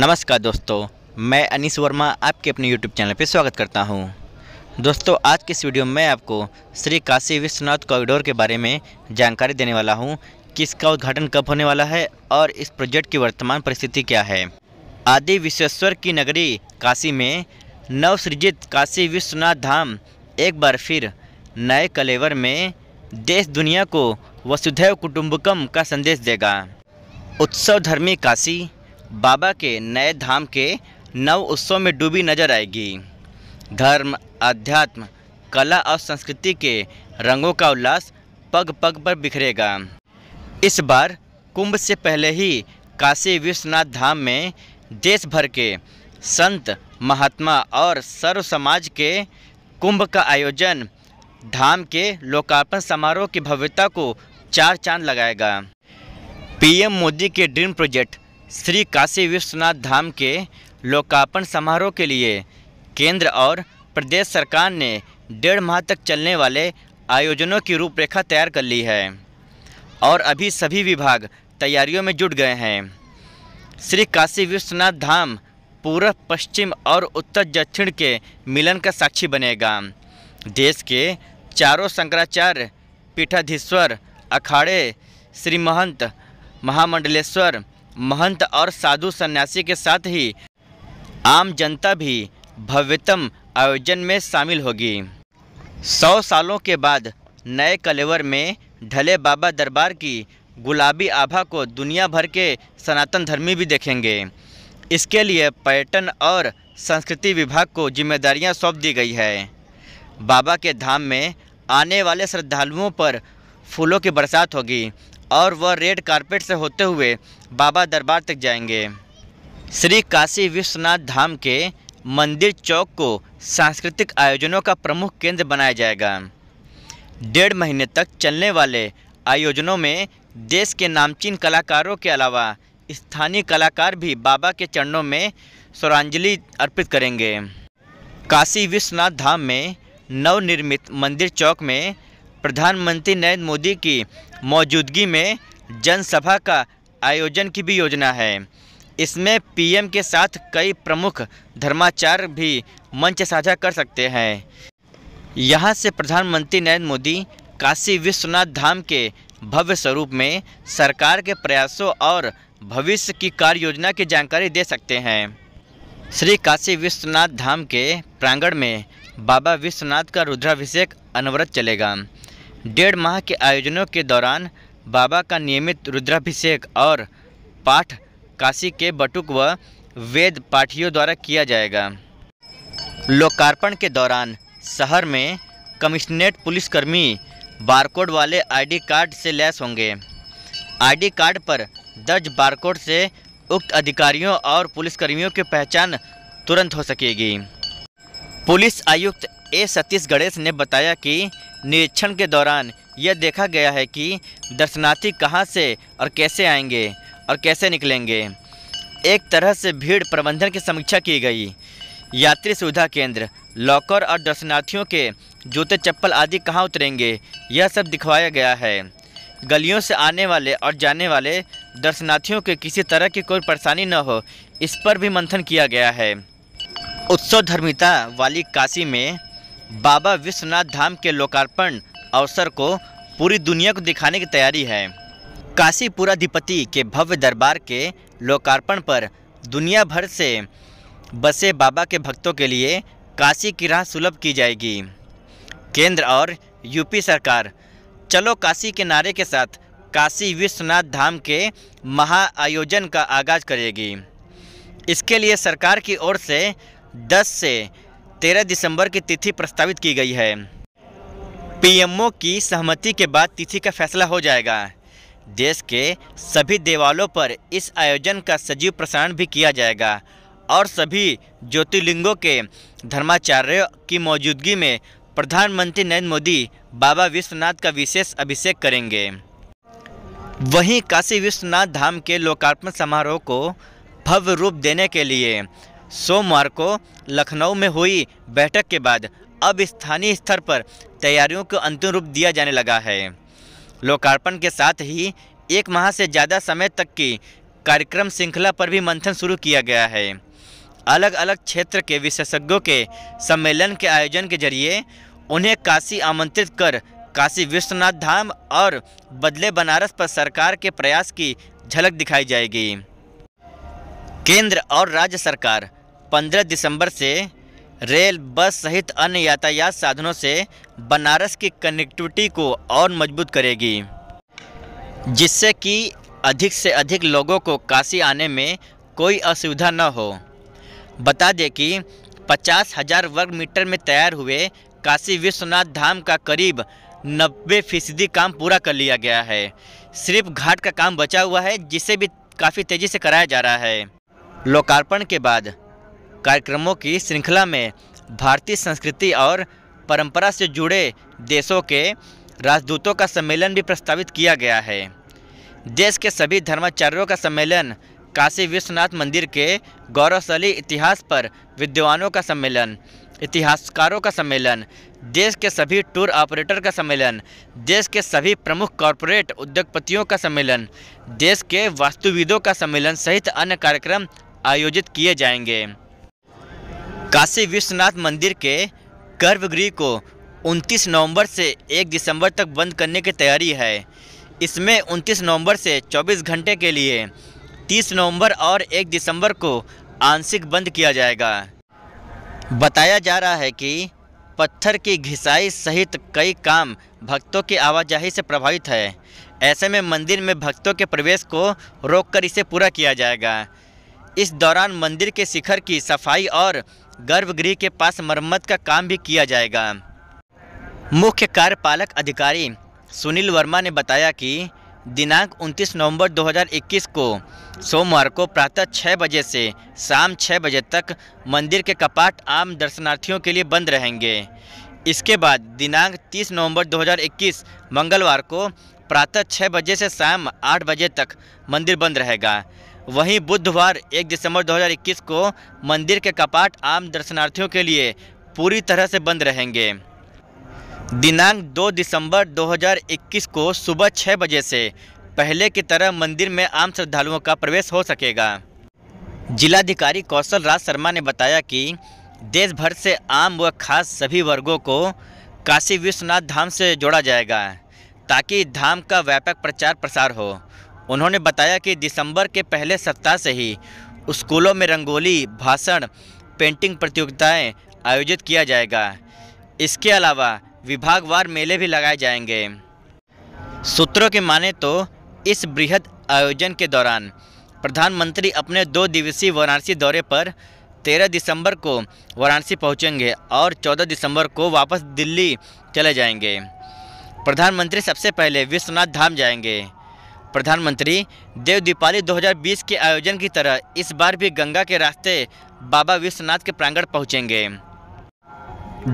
नमस्कार दोस्तों मैं अनिस वर्मा आपके अपने YouTube चैनल पर स्वागत करता हूं। दोस्तों आज के इस वीडियो में मैं आपको श्री काशी विश्वनाथ कॉरिडोर के बारे में जानकारी देने वाला हूं कि इसका उद्घाटन कब होने वाला है और इस प्रोजेक्ट की वर्तमान परिस्थिति क्या है आदि विश्वेश्वर की नगरी काशी में नवसृजित काशी विश्वनाथ धाम एक बार फिर नए कलेवर में देश दुनिया को वसुधैव कुटुम्बकम का संदेश देगा उत्सव धर्मी काशी बाबा के नए धाम के नव उत्सव में डूबी नजर आएगी धर्म अध्यात्म कला और संस्कृति के रंगों का उल्लास पग पग पर बिखरेगा इस बार कुंभ से पहले ही काशी विश्वनाथ धाम में देश भर के संत महात्मा और सर्व समाज के कुंभ का आयोजन धाम के लोकार्पण समारोह की भव्यता को चार चांद लगाएगा पीएम मोदी के ड्रीम प्रोजेक्ट श्री काशी विश्वनाथ धाम के लोकार्पण समारोह के लिए केंद्र और प्रदेश सरकार ने डेढ़ माह तक चलने वाले आयोजनों की रूपरेखा तैयार कर ली है और अभी सभी विभाग तैयारियों में जुट गए हैं श्री काशी विश्वनाथ धाम पूर्व पश्चिम और उत्तर दक्षिण के मिलन का साक्षी बनेगा देश के चारों शंकराचार्य पीठाधीश्वर अखाड़े श्रीमहंत महामंडलेश्वर महंत और साधु सन्यासी के साथ ही आम जनता भी भव्यतम आयोजन में शामिल होगी सौ सालों के बाद नए कलेवर में ढले बाबा दरबार की गुलाबी आभा को दुनिया भर के सनातन धर्मी भी देखेंगे इसके लिए पर्यटन और संस्कृति विभाग को जिम्मेदारियां सौंप दी गई है बाबा के धाम में आने वाले श्रद्धालुओं पर फूलों की बरसात होगी और वह रेड कारपेट से होते हुए बाबा दरबार तक जाएंगे श्री काशी विश्वनाथ धाम के मंदिर चौक को सांस्कृतिक आयोजनों का प्रमुख केंद्र बनाया जाएगा डेढ़ महीने तक चलने वाले आयोजनों में देश के नामचीन कलाकारों के अलावा स्थानीय कलाकार भी बाबा के चरणों में स्वरांजलि अर्पित करेंगे काशी विश्वनाथ धाम में नवनिर्मित मंदिर चौक में प्रधानमंत्री नरेंद्र मोदी की मौजूदगी में जनसभा का आयोजन की भी योजना है इसमें पीएम के साथ कई प्रमुख धर्माचार्य भी मंच साझा कर सकते हैं यहाँ से प्रधानमंत्री नरेंद्र मोदी काशी विश्वनाथ धाम के भव्य स्वरूप में सरकार के प्रयासों और भविष्य की कार्य योजना की जानकारी दे सकते हैं श्री काशी विश्वनाथ धाम के प्रांगण में बाबा विश्वनाथ का रुद्राभिषेक अनवरत चलेगा डेढ़ माह के आयोजनों के दौरान बाबा का नियमित रुद्राभिषेक और पाठ काशी के बटुक व वेद पाठियों द्वारा किया जाएगा लोकार्पण के दौरान शहर में कमिश्नरेट पुलिसकर्मी बारकोड वाले आईडी कार्ड से लैस होंगे आईडी कार्ड पर दर्ज बारकोड से उक्त अधिकारियों और पुलिसकर्मियों की पहचान तुरंत हो सकेगी पुलिस आयुक्त ए सतीश गणेश ने बताया कि निरीक्षण के दौरान यह देखा गया है कि दर्शनार्थी कहाँ से और कैसे आएंगे और कैसे निकलेंगे एक तरह से भीड़ प्रबंधन की समीक्षा की गई यात्री सुविधा केंद्र लॉकर और दर्शनार्थियों के जूते चप्पल आदि कहाँ उतरेंगे यह सब दिखवाया गया है गलियों से आने वाले और जाने वाले दर्शनार्थियों के किसी तरह की कोई परेशानी न हो इस पर भी मंथन किया गया है उत्सव धर्मिता वाली काशी में बाबा विश्वनाथ धाम के लोकार्पण अवसर को पूरी दुनिया को दिखाने की तैयारी है काशीपुराधिपति के भव्य दरबार के लोकार्पण पर दुनिया भर से बसे बाबा के भक्तों के लिए काशी की राह सुलभ की जाएगी केंद्र और यूपी सरकार चलो काशी के नारे के साथ काशी विश्वनाथ धाम के महाआयोजन का आगाज करेगी इसके लिए सरकार की ओर से 10 से तेरह दिसंबर की तिथि प्रस्तावित की गई है पीएमओ की सहमति के बाद तिथि का फैसला हो जाएगा देश के सभी देवालों पर इस आयोजन का सजीव प्रसारण भी किया जाएगा और सभी ज्योतिर्लिंगों के धर्माचार्यों की मौजूदगी में प्रधानमंत्री नरेंद्र मोदी बाबा विश्वनाथ का विशेष अभिषेक करेंगे वहीं काशी विश्वनाथ धाम के लोकार्पण समारोह को भव्य रूप देने के लिए सोमवार को लखनऊ में हुई बैठक के बाद अब स्थानीय स्तर पर तैयारियों को अंतिम रूप दिया जाने लगा है लोकार्पण के साथ ही एक माह से ज़्यादा समय तक की कार्यक्रम श्रृंखला पर भी मंथन शुरू किया गया है अलग अलग क्षेत्र के विशेषज्ञों के सम्मेलन के आयोजन के जरिए उन्हें काशी आमंत्रित कर काशी विश्वनाथ धाम और बदले बनारस पर सरकार के प्रयास की झलक दिखाई जाएगी केंद्र और राज्य सरकार 15 दिसंबर से रेल बस सहित अन्य यातायात साधनों से बनारस की कनेक्टिविटी को और मजबूत करेगी जिससे कि अधिक से अधिक लोगों को काशी आने में कोई असुविधा न हो बता दें कि पचास हज़ार वर्ग मीटर में तैयार हुए काशी विश्वनाथ धाम का करीब नब्बे फीसदी काम पूरा कर लिया गया है सिर्फ घाट का काम बचा हुआ है जिसे भी काफ़ी तेज़ी से कराया जा रहा है लोकार्पण के बाद कार्यक्रमों की श्रृंखला में भारतीय संस्कृति और परंपरा से जुड़े देशों के राजदूतों का सम्मेलन भी प्रस्तावित किया गया है देश के सभी धर्माचार्यों का सम्मेलन काशी विश्वनाथ मंदिर के गौरवशाली इतिहास पर विद्वानों का सम्मेलन इतिहासकारों का सम्मेलन देश के सभी टूर ऑपरेटर का सम्मेलन देश के सभी प्रमुख कॉरपोरेट उद्योगपतियों का सम्मेलन देश के वास्तुविदों का सम्मेलन सहित अन्य कार्यक्रम आयोजित किए जाएंगे काशी विश्वनाथ मंदिर के गर्भगृह को 29 नवंबर से 1 दिसंबर तक बंद करने की तैयारी है इसमें 29 नवंबर से 24 घंटे के लिए 30 नवंबर और 1 दिसंबर को आंशिक बंद किया जाएगा बताया जा रहा है कि पत्थर की घिसाई सहित कई काम भक्तों की आवाजाही से प्रभावित है ऐसे में मंदिर में भक्तों के प्रवेश को रोककर इसे पूरा किया जाएगा इस दौरान मंदिर के शिखर की सफाई और गर्भगृह के पास मरम्मत का काम भी किया जाएगा मुख्य कार्यपालक अधिकारी सुनील वर्मा ने बताया कि दिनांक 29 नवंबर 2021 को सोमवार को प्रातः छः बजे से शाम छः बजे तक मंदिर के कपाट आम दर्शनार्थियों के लिए बंद रहेंगे इसके बाद दिनांक 30 नवंबर 2021 मंगलवार को प्रातः छः बजे से शाम आठ बजे तक मंदिर बंद रहेगा वहीं बुधवार 1 दिसंबर 2021 को मंदिर के कपाट आम दर्शनार्थियों के लिए पूरी तरह से बंद रहेंगे दिनांक 2 दिसंबर 2021 को सुबह छः बजे से पहले की तरह मंदिर में आम श्रद्धालुओं का प्रवेश हो सकेगा जिलाधिकारी कौशल राज शर्मा ने बताया कि देश भर से आम व खास सभी वर्गों को काशी विश्वनाथ धाम से जोड़ा जाएगा ताकि धाम का व्यापक प्रचार प्रसार हो उन्होंने बताया कि दिसंबर के पहले सप्ताह से ही स्कूलों में रंगोली भाषण पेंटिंग प्रतियोगिताएं आयोजित किया जाएगा इसके अलावा विभागवार मेले भी लगाए जाएंगे सूत्रों के माने तो इस बृहद आयोजन के दौरान प्रधानमंत्री अपने दो दिवसीय वाराणसी दौरे पर 13 दिसंबर को वाराणसी पहुंचेंगे और 14 दिसंबर को वापस दिल्ली चले जाएंगे प्रधानमंत्री सबसे पहले विश्वनाथ धाम जाएंगे प्रधानमंत्री देव दीपावली 2020 के आयोजन की तरह इस बार भी गंगा के रास्ते बाबा विश्वनाथ के प्रांगण पहुंचेंगे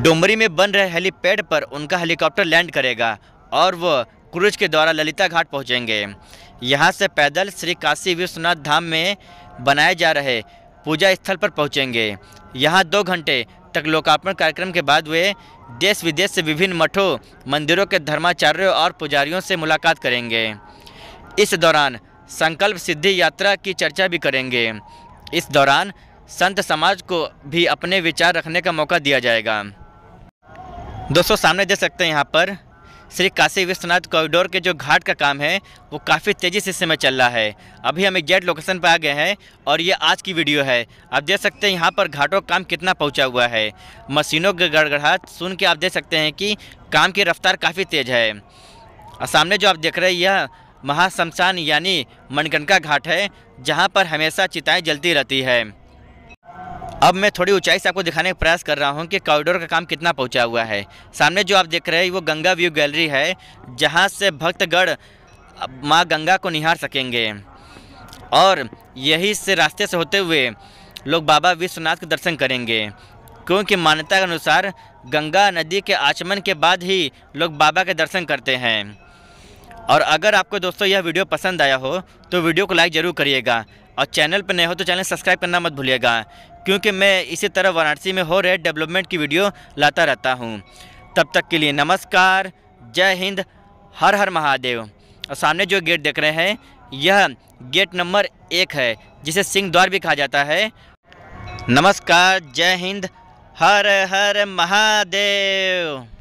डोमरी में बन रहे हेलीपैड पर उनका हेलीकॉप्टर लैंड करेगा और वह क्रूज के द्वारा ललिता घाट पहुँचेंगे यहाँ से पैदल श्री काशी विश्वनाथ धाम में बनाए जा रहे पूजा स्थल पर पहुँचेंगे यहाँ दो घंटे तक लोकार्पण कार्यक्रम के बाद वे देश विदेश से विभिन्न मठों मंदिरों के धर्माचार्यों और पुजारियों से मुलाकात करेंगे इस दौरान संकल्प सिद्धि यात्रा की चर्चा भी करेंगे इस दौरान संत समाज को भी अपने विचार रखने का मौका दिया जाएगा दोस्तों सामने देख सकते हैं यहाँ पर श्री काशी विश्वनाथ कॉरिडोर के जो घाट का काम है वो काफ़ी तेज़ी से इस समय चल रहा है अभी हम एग्जैक्ट लोकेशन पर आ गए हैं और ये आज की वीडियो है आप देख सकते हैं यहाँ पर घाटों का काम कितना पहुँचा हुआ है मशीनों के गड़गड़ाहट सुन के आप देख सकते हैं कि काम की रफ्तार काफ़ी तेज़ है और सामने जो आप देख रहे हैं यह महाशमशान यानी मणगनका घाट है जहाँ पर हमेशा चिताएँ जलती रहती है अब मैं थोड़ी ऊंचाई से आपको दिखाने का प्रयास कर रहा हूं कि कॉरिडोर का काम कितना पहुंचा हुआ है सामने जो आप देख रहे हैं वो गंगा व्यू गैलरी है जहां से भक्तगढ़ माँ गंगा को निहार सकेंगे और यही से रास्ते से होते हुए लोग बाबा विश्वनाथ के दर्शन करेंगे क्योंकि मान्यता के अनुसार गंगा नदी के आचमन के बाद ही लोग बाबा के दर्शन करते हैं और अगर आपको दोस्तों यह वीडियो पसंद आया हो तो वीडियो को लाइक ज़रूर करिएगा और चैनल पर नए हो तो चैनल सब्सक्राइब करना मत भूलिएगा क्योंकि मैं इसी तरह वाराणसी में हो रहे डेवलपमेंट की वीडियो लाता रहता हूँ तब तक के लिए नमस्कार जय हिंद हर हर महादेव और सामने जो गेट देख रहे हैं यह गेट नंबर एक है जिसे सिंह द्वार भी कहा जाता है नमस्कार जय हिंद हर हर महादेव